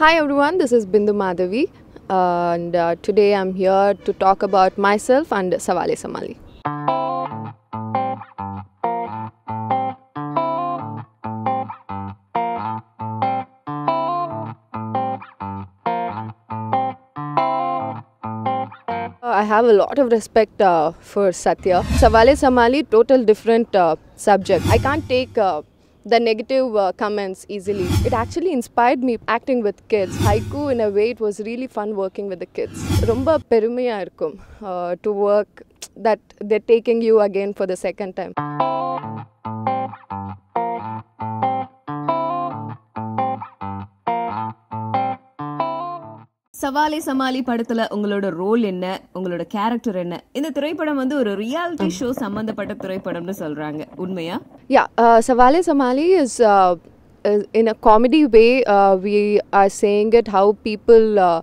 Hi everyone, this is Bindu Madhavi uh, and uh, today I'm here to talk about myself and Savale Samali. Uh, I have a lot of respect uh, for Satya. Savale Samali, total different uh, subject. I can't take uh, the negative uh, comments easily. It actually inspired me acting with kids. Haiku, in a way, it was really fun working with the kids. Rumba perumaya irkum to work that they're taking you again for the second time. சவாலே சமாளி படத்துல உங்களோட role என்ன உங்களோட character என்ன இந்த திரைப்படம் வந்து ஒரு reality show சம்பந்தப்பட்ட திரைப்படம்னு சொல்றாங்க உண்மையா Yeah, uh, Savale Samali is uh, in a comedy way. Uh, we are saying it how people. Uh,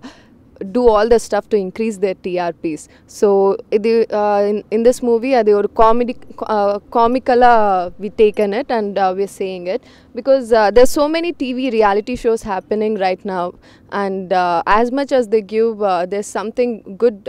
do all the stuff to increase their TRPs. So uh, in, in this movie, uh, they were comedy, uh, comical, uh, we taken it and uh, we're saying it because uh, there's so many TV reality shows happening right now, and as much as they give, there's something good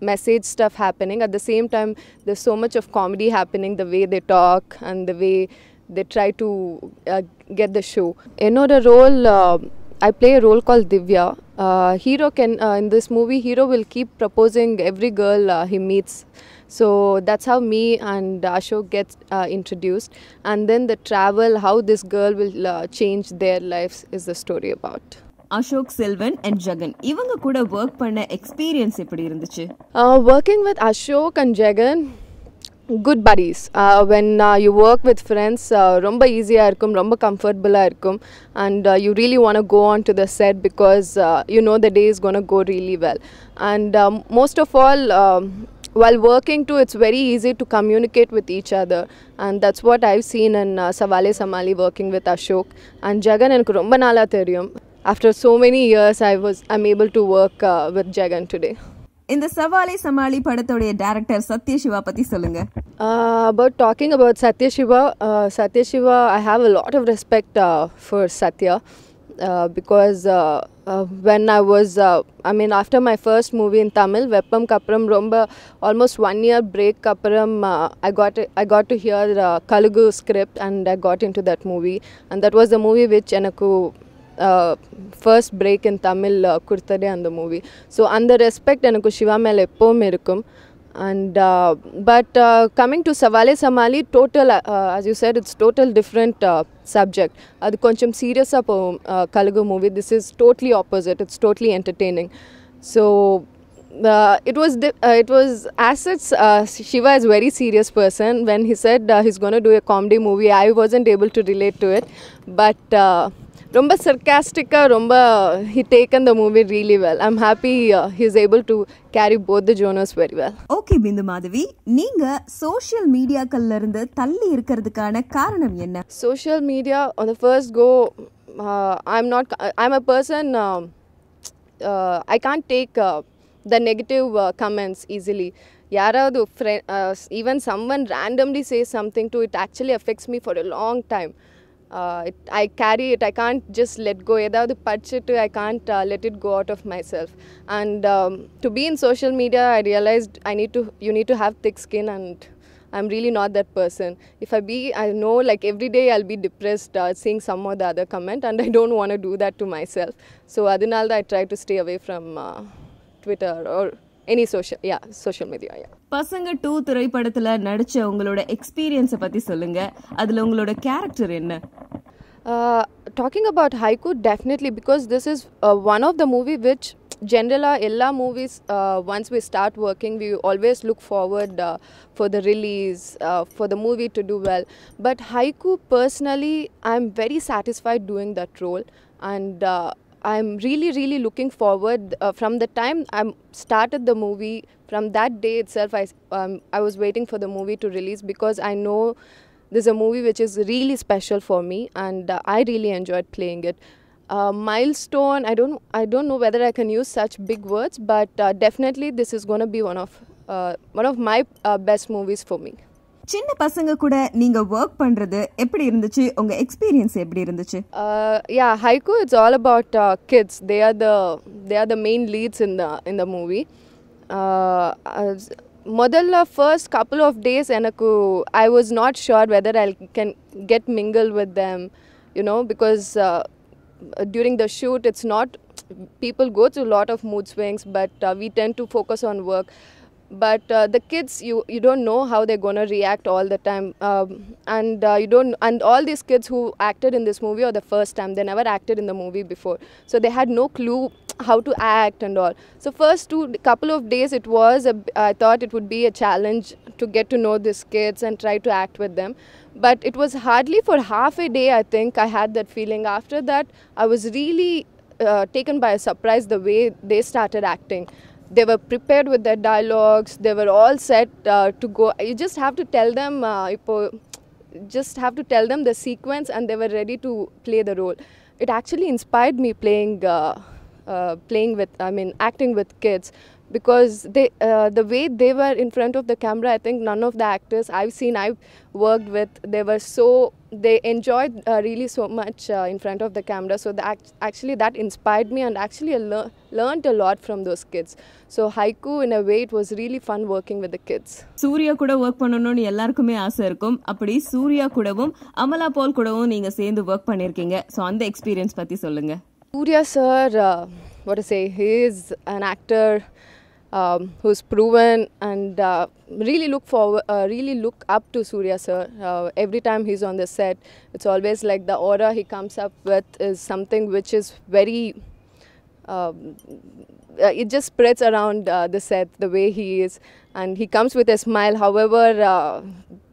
message stuff happening. At the same time, there's so much of comedy happening, the way they talk and the way they try to uh, get the show. You know, the role, uh, I play a role called Divya. Uh, hero can, uh, in this movie, Hero will keep proposing every girl uh, he meets. So that's how me and Ashok get uh, introduced. And then the travel, how this girl will change their lives is the story about. Ashok Selvan and Jagan இவங்க கூட work பண்ண experience எப்படி இருந்துச்சு working with Ashok and Jagan good buddies when you work with friends ரொம்ப ஈஸியாக இருக்கும் ரொம்ப கம்ஃபர்டபுளாக இருக்கும் and you really want go on to the set because you know the day is gonna go really well and most of all while working too it's very easy to communicate with each other and that's what i've seen in uh, savale samali working with ashok and jagan enakku romba naala theriyum after so many years, I was I'm able to work uh, with Jagan today. இந்த சவாலை சமாளி படத்தோடைய director Sathyasiva பற்றி சொல்லுங்க about talking about Sathyasiva Sathyasiva I have a lot of respect for Sathya because when I was I mean after my first movie in Tamil வெப்பம்க்கு அப்புறம் ரொம்ப almost one year break அப்புறம் I got I got to hear Kazhugu script and I got into that movie and that was the movie which எனக்கு uh, first break in Tamil uh, and the movie. So, and the respect and Shiva Mele Po Mirkum. And uh, but uh, coming to Savale Samali, total as you said, it's totally different uh, subject. Adu koncham serious up Kalugu movie. This is totally opposite, it's totally entertaining. So, it was uh, it was as Shiva is very serious person. When he said he's going to do a comedy movie, I wasn't able to relate to it. But ரொம்ப சர்க்காஸ்டிக்காக ரொம்ப he taken the movie really well I'm happy he is able to carry both the genres very well okay Bindu Madhavi நீங்கள் social மீடியாக்கள்ல இருந்து தள்ளி இருக்கிறதுக்கான காரணம் என்ன சோஷியல் மீடியா அந்த first go I am not I am a person I can take the negative comments easily யாராவது friend even someone randomly say something to it actually affects me for a long time Uh, it, I carry it, I can't just let go. ஏதாவது it. I can't uh, let it go out of myself. And um, to be in social media, I realized I need to, you need to have thick skin and I'm really not that person. If I be, I know like every day I'll be depressed uh, seeing some or the other comment, and I don't want to do that to myself. So, Adinalda, I try to stay away from uh, Twitter or any social yeah social media yeah Pasanga two திரைப்படத்தில் நடித்த உங்களோட எக்ஸ்பீரியன்ஸை பற்றி சொல்லுங்கள் அதில் உங்களோட character என்ன talking about Haiku definitely because this is one of the movie which ஜென்ரலாக எல்லா movies once we start working we always look forward for the release for the movie to do well but Haiku personally I am very satisfied doing that role and I'm really, really looking forward uh, from the time I started the movie. From that day itself, I, um, I was waiting for the movie to release because I know there's a movie which is really special for me and uh, I really enjoyed playing it. Uh, milestone, I don't, I don't know whether I can use such big words, but uh, definitely this is going to be one of, uh, one of my uh, best movies for me. சின்ன பசங்க கூட நீங்க work பண்றது எப்படி இருந்துச்சு உங்க experience எப்படி இருந்துச்சு யா ஹைகோ it's all about kids they are the they are the main leads in the இந்த மூவி முதல்ல ஃபர்ஸ்ட் கப்புள் ஆஃப் டேஸ் எனக்கு I was not sure whether I can get mingle with them you know because during the shoot it's not people go through lot of mood swings but but then to focus on work but uh, the kids you you don't know how they're going to react all the time um, and uh, you don't and all these kids who acted in this movie or the first time they never acted in the movie before so they had no clue how to act and all so first two couple of days it was a, i thought it would be a challenge to get to know these kids and try to act with them but it was hardly for half a day i think i had that feeling after that i was really uh, taken by a surprise the way they started acting they were prepared with their dialogues they were all set uh, to go you just have to tell them uh, just have to tell them the sequence and they were ready to play the role it actually inspired me playing uh, uh playing with i mean acting with kids because they uh, the way they were in front of the camera i think none of the actors i've seen i've worked with they were so they enjoyed uh, really so much uh, in front of the camera so the act actually that inspired me and actually I learned a lot from those kids so haiku in a way it was really fun working with the kids Surya கூட work பண்ணணும்னு எல்லாருக்குமே ஆசை இருக்கும் அப்படி சூர்யா கூடவும் அமலா பால் கூடவும் நீங்க சேர்ந்து ஒர்க் பண்ணிருக்கீங்க ஸோ அந்த எக்ஸ்பீரியன்ஸ் பத்தி சொல்லுங்க Surya sir, uh, what to say he is an actor um, who's proven and uh, really look forward, uh, really look up to Surya sir. Uh, every time he's on the set, it's always like the aura he comes up with is something which is very. Um, uh, it just spreads around uh, the set the way he is, and he comes with a smile. However, uh,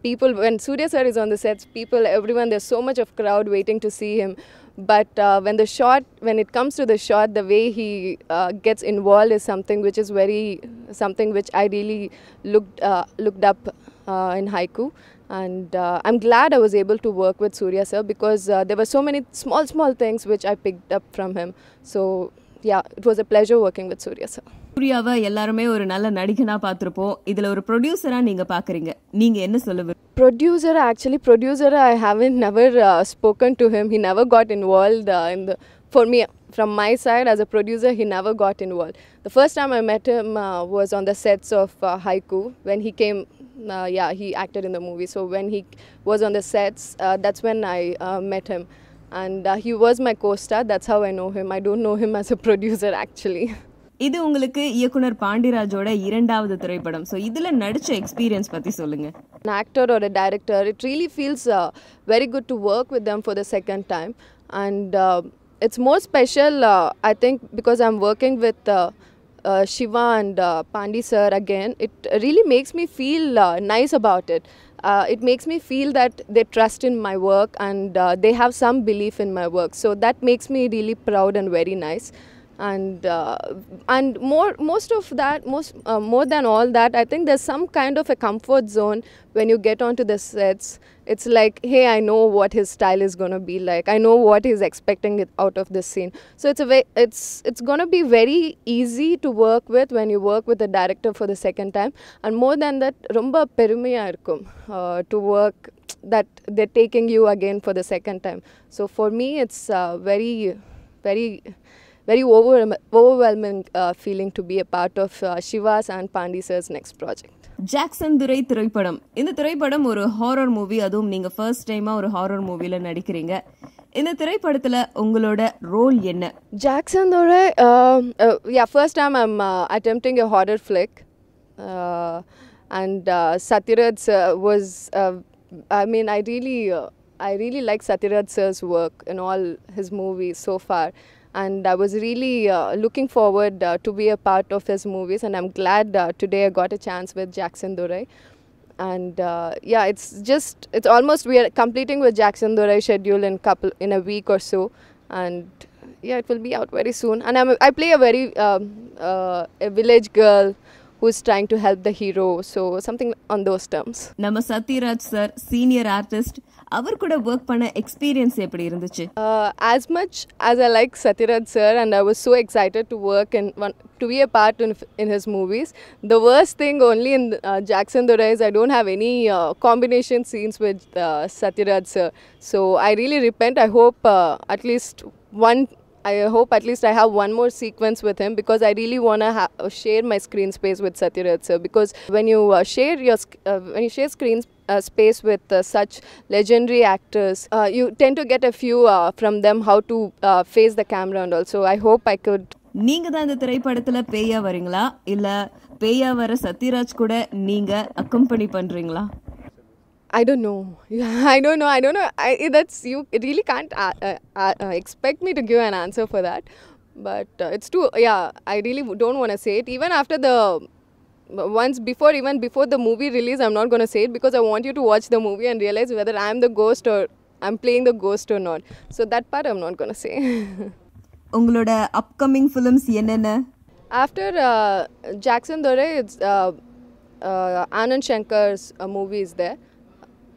people when Surya sir is on the sets, people, everyone, there's so much of crowd waiting to see him. But uh, when the shot, when it comes to the shot, the way he uh, gets involved is something which is very something which I really looked uh, looked up uh, in haiku. And uh, I'm glad I was able to work with Surya sir because uh, there were so many small small things which I picked up from him. So yeah, it was a pleasure working with Surya sir. சூர்யாவை எல்லாருமே ஒரு நல்ல நடிகனாக பார்த்துருப்போம் இதில் ஒரு ப்ரொடியூசராக நீங்கள் பார்க்குறீங்க நீங்கள் என்ன சொல்லுவீங்க producer actually producer I haven't never spoken to him he never got involve in the for me from my side as a producer he never got involved the first time i met him uh, was on the sets of uh, haiku when he came uh, yeah he acted in the movie so when he was on the sets uh, that's when i uh, met him and uh, he was my co-star that's how i know him i don't know him as a producer actually இது உங்களுக்கு இயக்குனர் பாண்டிராஜோட இரண்டாவது திரைப்படம் so இதில் நடித்த experience பற்றி சொல்லுங்கள் நான் ஆக்டரோட director it really feels very good to work with them for the second time and it's more special I think because I am working with Siva and Pandi sir again it really makes me feel nice about it it makes me feel that they trust in my work and they have some belief in my work so that makes me really proud and very nice and uh, and more most of that most uh, more than all that i think there's some kind of a comfort zone when you get onto the sets it's like hey i know what his style is going to be like i know what he's expecting out of this scene so it's a it's it's going to be very easy to work with when you work with the director for the second time and more than that rumba perumaya irukum uh, to work that they're taking you again for the second time so for me it's uh, very very very over, overwhelming uh, feeling to be a part of uh, Shiva's and Pandi sir's next project. Jackson Durai திரைப்படம் இந்த திரைப்படம் ஒரு horror movie அதுவும் நீங்கள் first டைமாக ஒரு horror மூவியில் நடிக்கிறீங்க இந்த திரைப்படத்தில் உங்களோட ரோல் என்ன ஜாக்சனோட yeah first time I'm attempting a horror flick and Sathyaraj was I mean I really I really like Sathyaraj sir's work in all his movie so far and I was really uh, looking forward uh, to be a part of his movies and I'm glad uh, today I got a chance with Jackson Durai and uh, yeah it's just it's almost we are completing with jackson Durai schedule in couple in a week or so and yeah it will be out very soon and I'm, i play a very um, uh, a village girl who's trying to help the hero so something on those terms namasati raj sir senior artist அவர் கூட work பண்ண experience எப்படி இருந்துச்சு as much as I like Sathyaraj sir and I was so excited to work in one to be a part in in his movies the worst thing only in Jackson Durai is I don't have any combination scenes with Sathyaraj sir so I really repent I hope at least one I hope at least I have one more sequence with him because I really want to ha- share my screen space with Satyaraj sir. Because when you uh, share your uh, when you share screen uh, space with uh, such legendary actors, uh, you tend to get a few uh, from them how to face the camera and also. I hope I could. நீங்க தான் இந்த திரைப்படத்துல பேயா வரீங்களா இல்ல பேயா வர சத்யராஜ் கூட நீங்க அக்கம்பெனி பண்றீங்களா I don't know. I don't know. I don't know. I, that's you really can't uh uh, uh, uh, expect me to give an answer for that. But uh, it's too. Yeah, I really don't want to say it. Even after the once before, even before the movie release, I'm not going to say it because I want you to watch the movie and realize whether I'm the ghost or I'm playing the ghost or not. So that part I'm not going to say. உங்களோட upcoming films என்னென்ன after Jackson Durai it's Anand Shankar's movie is there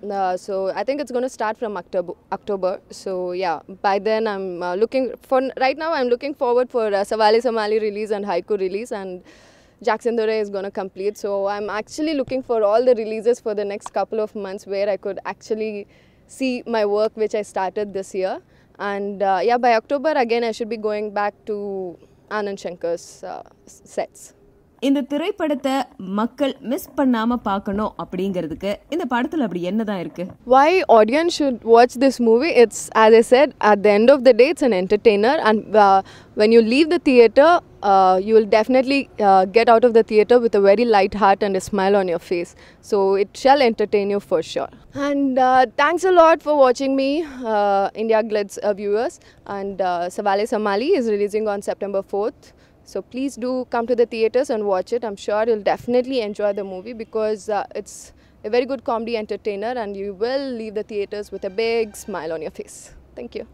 uh, so I think it's going to start from October. October. So yeah, by then I'm uh, looking for right now. I'm looking forward for uh, Savali Samali release and Haiku release, and Jackson Dore is going to complete. So I'm actually looking for all the releases for the next couple of months where I could actually see my work which I started this year. And uh, yeah, by October again I should be going back to Anand Shankar's uh, sets. இந்த திரைப்படத்தை மக்கள் miss பண்ணாம பார்க்கணும் அப்படிங்கிறதுக்கு இந்த படத்துல அப்படி என்னதான் இருக்கு why audience should watch this movie it's as I said at the end of the day it's an entertainer and when you leave the theatre you will definitely get out of the theatre with a very light heart and a smile on your face so it shall entertain you for sure and thanks a lot for வாட்சிங் me India Glitz viewers and Savaale Samaali is releasing on September fourth So please do come to the theaters and watch it. I'm sure you'll definitely enjoy the movie because uh, it's a very good comedy entertainer and you will leave the theaters with a big smile on your face. Thank you.